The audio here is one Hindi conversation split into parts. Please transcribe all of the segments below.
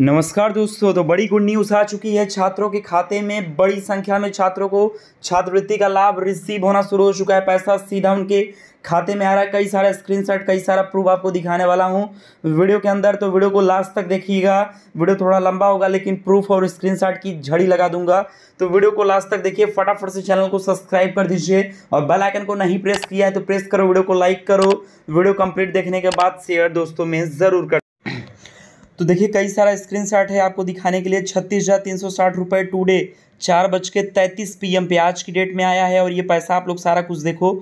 नमस्कार दोस्तों तो बड़ी गुड न्यूज़ आ चुकी है छात्रों के खाते में बड़ी संख्या में छात्रों को छात्रवृत्ति का लाभ रिसीव होना शुरू हो चुका है पैसा सीधा उनके खाते में आ रहा है कई सारा स्क्रीनशॉट कई सारा प्रूफ आपको दिखाने वाला हूँ वीडियो के अंदर तो वीडियो को लास्ट तक देखिएगा वीडियो थोड़ा लंबा होगा लेकिन प्रूफ और स्क्रीन की झड़ी लगा दूंगा तो वीडियो को लास्ट तक देखिए फटाफट से चैनल को सब्सक्राइब कर दीजिए और बेलाइकन को नहीं प्रेस किया है तो प्रेस करो वीडियो को लाइक करो वीडियो कंप्लीट देखने के बाद शेयर दोस्तों में ज़रूर कर तो देखिए कई सारा स्क्रीनशॉट है आपको दिखाने के लिए छत्तीस हज़ार तीन सौ साठ रुपये टूडे चार बज के तैंतीस पी एम पे आज की डेट में आया है और ये पैसा आप लोग सारा कुछ देखो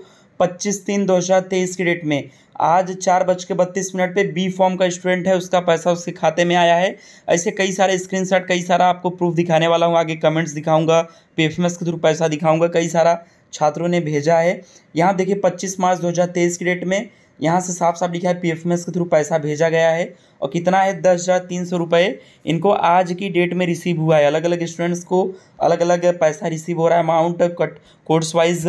पच्चीस तीन दो हज़ार तेईस की डेट में आज चार बज के बत्तीस मिनट पे बी फॉर्म का स्टूडेंट है उसका पैसा उसके खाते में आया है ऐसे कई सारे स्क्रीनशॉट कई सारा आपको प्रूफ दिखाने वाला हूँ आगे कमेंट्स दिखाऊंगा पेफमस के थ्रू पैसा दिखाऊंगा कई सारा छात्रों ने भेजा है यहाँ देखिए पच्चीस मार्च दो हज़ार तेईस की डेट में यहाँ से साफ साफ लिखा है पी के थ्रू पैसा भेजा गया है और कितना है दस हज़ार तीन सौ रुपये इनको आज की डेट में रिसीव हुआ है अलग अलग स्टूडेंट्स को अलग अलग पैसा रिसीव हो रहा है अमाउंट कट कोर्स वाइज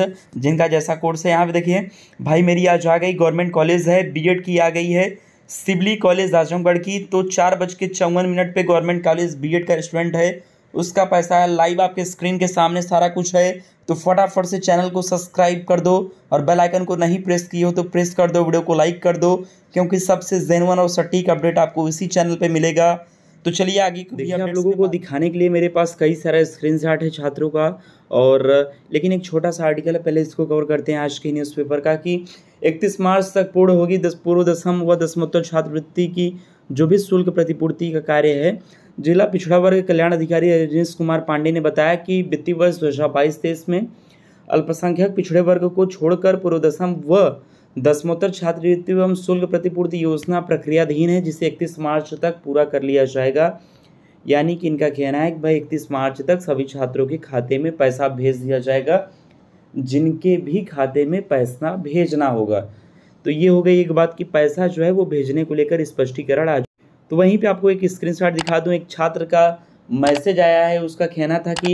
जिनका जैसा कोर्स है यहाँ पे देखिए भाई मेरी आज आ गई गवर्नमेंट कॉलेज है एड की आ गई है सिबली कॉलेज आजमगढ़ की तो चार बज के चौवन मिनट पर गवर्नमेंट कॉलेज एड का स्टूडेंट है उसका पैसा है लाइव आपके स्क्रीन के सामने सारा कुछ है तो फटाफट से चैनल को सब्सक्राइब कर दो और बेल आइकन को नहीं प्रेस किए हो तो प्रेस कर दो वीडियो को लाइक कर दो क्योंकि सबसे जेनवन और सटीक अपडेट आपको इसी चैनल पे मिलेगा तो चलिए आगे देखिए आप लोगों को दिखाने के लिए मेरे पास कई सारा स्क्रीनशॉट है छात्रों का और लेकिन एक छोटा सा आर्टिकल है पहले इसको कवर करते हैं आज के न्यूज़पेपर का कि इकतीस मार्च तक पूर्ण होगी दस पूर्व दशम व दशमोत्तर छात्रवृत्ति की जो भी शुल्क प्रतिपूर्ति का कार्य है जिला पिछड़ा वर्ग कल्याण अधिकारी रजनीश कुमार पांडे ने बताया कि वित्तीय वर्ष दो हज़ार बाईस तेईस में अल्पसंख्यक पिछड़े वर्ग को छोड़कर पूर्वदशम व दसमोत्तर छात्रवृत्ति एवं शुल्क प्रतिपूर्ति योजना प्रक्रियाधीन है जिसे इकतीस मार्च तक पूरा कर लिया जाएगा यानी कि इनका कहना है कि भाई इकतीस मार्च तक सभी छात्रों के खाते में पैसा भेज दिया जाएगा जिनके भी खाते में पैसा भेजना होगा तो ये हो गई एक बात कि पैसा जो है वो भेजने को लेकर स्पष्टीकरण आ तो वहीं पे आपको एक स्क्रीनशॉट दिखा दूं एक छात्र का मैसेज आया है उसका कहना था कि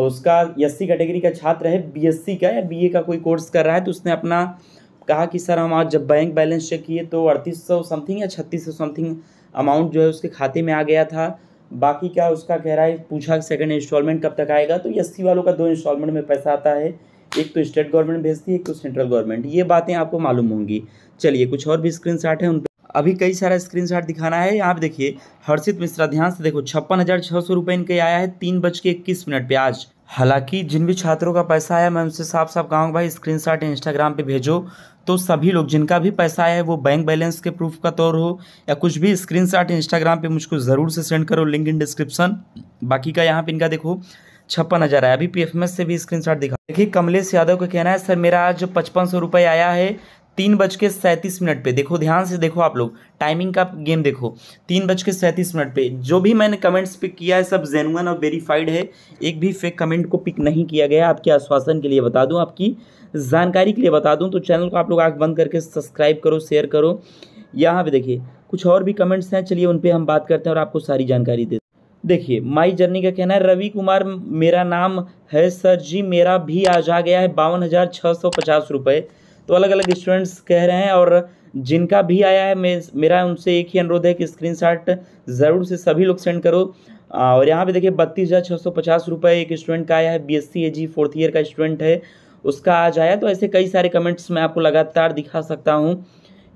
उसका एस कैटेगरी का छात्र है बीएससी का या बीए का कोई कोर्स कर रहा है तो उसने अपना कहा कि सर हम आज जब बैंक बैलेंस चेक किए तो अड़तीस सौ समथिंग या छत्तीस सौ समथिंग अमाउंट जो है उसके खाते में आ गया था बाकी क्या उसका कह रहा है पूछा सेकंड इंस्टॉलमेंट कब तक आएगा तो एस वालों का दो इंस्टॉलमेंट में पैसा आता है एक तो स्टेट गवर्नमेंट भेजती है एक तो सेंट्रल गवर्नमेंट ये बातें आपको मालूम होंगी चलिए कुछ और भी स्क्रीन शॉट है उन अभी कई सारा स्क्रीन शॉट दिखाना है यहाँ पे देखिए हर्षित मिश्रा ध्यान से देखो छप्पन हज़ार छः सौ रुपये इनके आया है तीन बज के इक्कीस मिनट पे आज हालांकि जिन भी छात्रों का पैसा आया मैं उनसे साफ साफ कहूँगा भाई स्क्रीन शॉट इंस्टाग्राम पे भेजो तो सभी लोग जिनका भी पैसा आया है वो बैंक बैलेंस के प्रूफ का तौर हो या कुछ भी स्क्रीन शॉट इंस्टाग्राम पे मुझको ज़रूर से सेंड करो लिंक इन डिस्क्रिप्शन बाकी का यहाँ पे इनका देखो छप्पन हज़ार आया अभी पी एस से भी शॉट दिखा देखिए कमलेश यादव का कहना है सर मेरा आज पचपन सौ रुपये आया है तीन बज के सैंतीस मिनट पे देखो ध्यान से देखो आप लोग टाइमिंग का गेम देखो तीन बज के सैंतीस मिनट पे जो भी मैंने कमेंट्स पिक किया है सब जेनुअन और वेरीफाइड है एक भी फेक कमेंट को पिक नहीं किया गया आपके आश्वासन के लिए बता दूं आपकी जानकारी के लिए बता दूं तो चैनल को आप लोग आँख बंद करके सब्सक्राइब करो शेयर करो यहाँ पर देखिए कुछ और भी कमेंट्स हैं चलिए उन पर हम बात करते हैं और आपको सारी जानकारी देते देखिए माई जर्नी का कहना है रवि कुमार मेरा नाम है सर जी मेरा भी आज आ गया है बावन हज़ार छः सौ पचास रुपये तो अलग अलग स्टूडेंट्स कह रहे हैं और जिनका भी आया है मेरा उनसे एक ही अनुरोध है कि स्क्रीनशॉट ज़रूर से सभी लोग सेंड करो और यहाँ पे देखिए बत्तीस हज़ार छः सौ पचास रुपये एक स्टूडेंट का आया है B S C A G fourth year का स्टूडेंट है उसका आज आया तो ऐसे कई सारे कमेंट्स मैं आपको लगातार दिखा सकता हूँ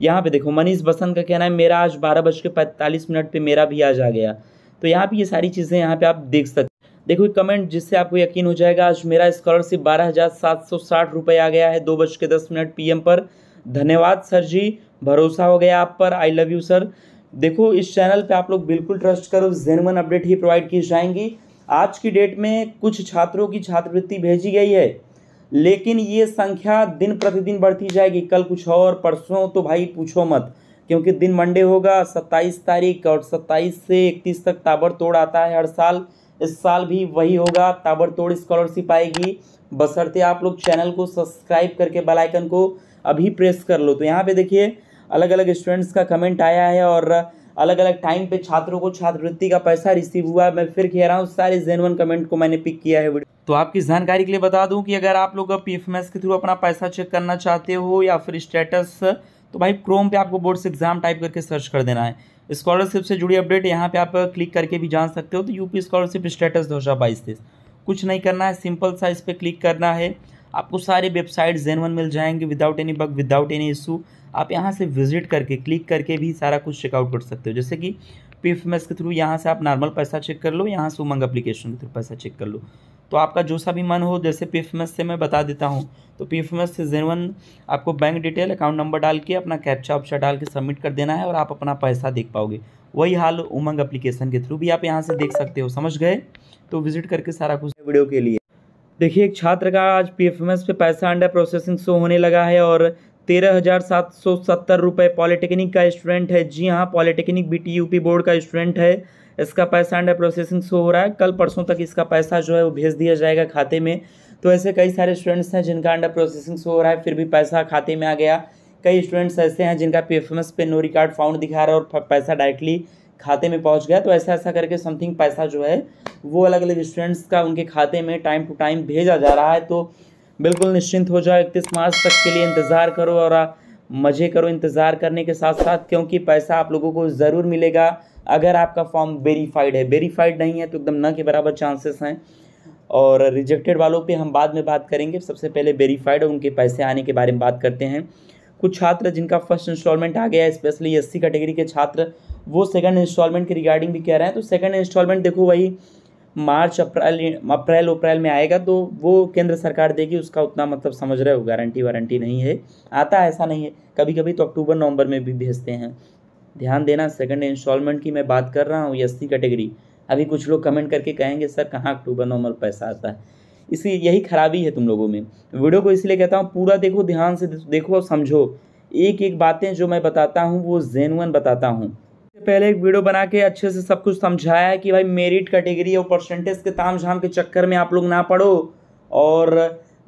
यहाँ पे देखो मनीष बसंत का कहना है मेरा आज बारह बज के पैंतालीस मिनट पर मेरा भी आज आ गया तो यहाँ पे ये सारी चीज़ें यहाँ पे आप देख सकते देखो एक कमेंट जिससे आपको यकीन हो जाएगा आज मेरा स्कॉलरशिप बारह हज़ार सात सौ साठ रुपये आ गया है दो बज के दस मिनट पी पर धन्यवाद सर जी भरोसा हो गया आप पर आई लव यू सर देखो इस चैनल पे आप लोग बिल्कुल ट्रस्ट करो जेनवन अपडेट ही प्रोवाइड की जाएंगी आज की डेट में कुछ छात्रों की छात्रवृत्ति भेजी गई है लेकिन ये संख्या दिन प्रतिदिन बढ़ती जाएगी कल कुछ और परसों तो भाई पूछो मत क्योंकि दिन मंडे होगा सत्ताईस तारीख और सत्ताईस से इकतीस तक ताबड़तोड़ आता है हर साल इस साल भी वही होगा ताबड़तोड़ स्कॉलरशिप आएगी बसरते आप लोग चैनल को सब्सक्राइब करके बेल आइकन को अभी प्रेस कर लो तो यहाँ पे देखिए अलग अलग स्टूडेंट्स का कमेंट आया है और अलग अलग टाइम पे छात्रों को छात्रवृत्ति का पैसा रिसीव हुआ है मैं फिर कह रहा हूँ सारे जेनवन कमेंट को मैंने पिक किया है वीडियो तो आपकी जानकारी के लिए बता दूं कि अगर आप लोग पी के थ्रू अपना पैसा चेक करना चाहते हो या फिर स्टेटस तो भाई क्रोम पे आपको बोर्ड से एग्ज़ाम टाइप करके सर्च कर देना है स्कॉलरशिप से जुड़ी अपडेट यहाँ पे आप क्लिक करके भी जान सकते हो तो यूपी स्कॉलरशिप स्टेटस दो हज़ार बाईस तेईस कुछ नहीं करना है सिंपल सा इस पर क्लिक करना है आपको सारे वेबसाइट जेन वन मिल जाएंगे without any bug without any issue आप यहाँ से विजिट करके क्लिक करके भी सारा कुछ चेकआउट कर सकते हो जैसे कि पी के थ्रू यहाँ से आप नॉर्मल पैसा चेक कर लो यहाँ से उमंग अप्लीकेशन के थ्रू पैसा चेक कर लो तो आपका जो सा भी मन हो जैसे पी से मैं बता देता हूँ तो पी से वन आपको बैंक डिटेल अकाउंट नंबर डाल के अपना कैप्चा ऑप्शा डाल के सबमिट कर देना है और आप अपना पैसा देख पाओगे वही हाल उमंग एप्लीकेशन के थ्रू भी आप यहाँ से देख सकते हो समझ गए तो विजिट करके सारा कुछ वीडियो के लिए देखिए एक छात्र का आज पी पे पैसा अंडर प्रोसेसिंग शो होने लगा है और तेरह हज़ार सात सौ सत्तर रुपये पॉलिटेक्निक का स्टूडेंट है जी हाँ polytechnic B T U P board का स्टूडेंट है इसका पैसा अंडर प्रोसेसिंग शो हो रहा है कल परसों तक इसका पैसा जो है वो भेज दिया जाएगा खाते में तो ऐसे कई सारे स्टूडेंट्स हैं जिनका अंडर प्रोसेसिंग शो हो रहा है फिर भी पैसा खाते में आ गया कई स्टूडेंट्स ऐसे हैं जिनका पी एफ पे नो रिकार्ड फाउंड दिखा रहा है और पैसा डायरेक्टली खाते में पहुंच गया तो ऐसा ऐसा करके समथिंग पैसा जो है वो अलग अलग स्टूडेंट्स का उनके खाते में टाइम टू टाइम भेजा जा रहा है तो बिल्कुल निश्चिंत हो जाओ इकतीस मार्च तक के लिए इंतज़ार करो और मज़े करो इंतज़ार करने के साथ साथ क्योंकि पैसा आप लोगों को ज़रूर मिलेगा अगर आपका फॉर्म वेरीफाइड है वेरीफाइड नहीं है तो एकदम न के बराबर चांसेस हैं और रिजेक्टेड वालों पे हम बाद में बात करेंगे सबसे पहले वेरीफाइड और उनके पैसे आने के बारे में बात करते हैं कुछ छात्र जिनका फर्स्ट इंस्टॉलमेंट आ गया है स्पेशली एस कैटेगरी के छात्र वो सेकंड इंस्टॉलमेंट के रिगार्डिंग भी कह रहे हैं तो सेकंड इंस्टॉलमेंट देखो वही मार्च अप्रैल अप्रैल अप्रैल में आएगा तो वो केंद्र सरकार देगी उसका उतना मतलब समझ रहे हो गारंटी वारंटी नहीं है आता ऐसा नहीं है कभी कभी तो अक्टूबर नवंबर में भी भेजते हैं ध्यान देना सेकंड इंस्टॉलमेंट की मैं बात कर रहा हूँ एस कैटेगरी अभी कुछ लोग कमेंट करके कहेंगे सर कहाँ अक्टूबर नवंबर पैसा आता है इसी यही खराबी है तुम लोगों में वीडियो को इसलिए कहता हूँ पूरा देखो ध्यान से देखो और समझो एक एक बातें जो मैं बताता हूँ वो जेनुअन बताता हूँ पहले एक वीडियो बना के अच्छे से सब कुछ समझाया है कि भाई मेरिट कैटेगरी और परसेंटेज के ताम झाम के चक्कर में आप लोग ना पढ़ो और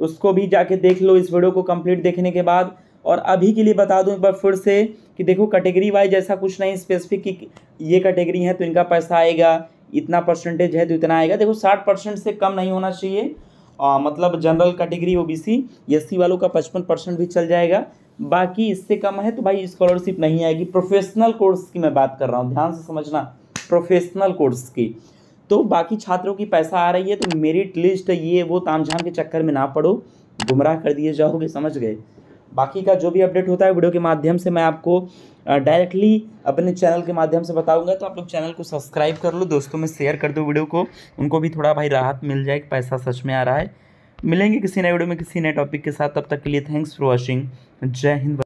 उसको भी जाके देख लो इस वीडियो को कंप्लीट देखने के बाद और अभी के लिए बता दूं एक बार फिर से कि देखो कैटेगरी वाइज ऐसा कुछ नहीं स्पेसिफिक कि ये कैटेगरी है तो इनका पैसा आएगा इतना परसेंटेज है तो इतना आएगा देखो साठ परसेंट से कम नहीं होना चाहिए आ, मतलब general category O B C S C वालों का पचपन परसेंट भी चल जाएगा बाकी इससे कम है तो भाई स्कॉलरशिप नहीं आएगी प्रोफेशनल कोर्स की मैं बात कर रहा हूँ ध्यान से समझना प्रोफेशनल कोर्स की तो बाकी छात्रों की पैसा आ रही है तो मेरिट लिस्ट ये वो तामझाम के चक्कर में ना पड़ो गुमराह कर दिए जाओगे समझ गए बाकी का जो भी अपडेट होता है वीडियो के माध्यम से मैं आपको डायरेक्टली अपने चैनल के माध्यम से बताऊंगा तो आप लोग चैनल को सब्सक्राइब कर लो दोस्तों में शेयर कर दो वीडियो को उनको भी थोड़ा भाई राहत मिल जाए कि पैसा सच में आ रहा है मिलेंगे किसी नए वीडियो में किसी नए टॉपिक के साथ तब तक के लिए थैंक्स फॉर वॉचिंग जय हिंद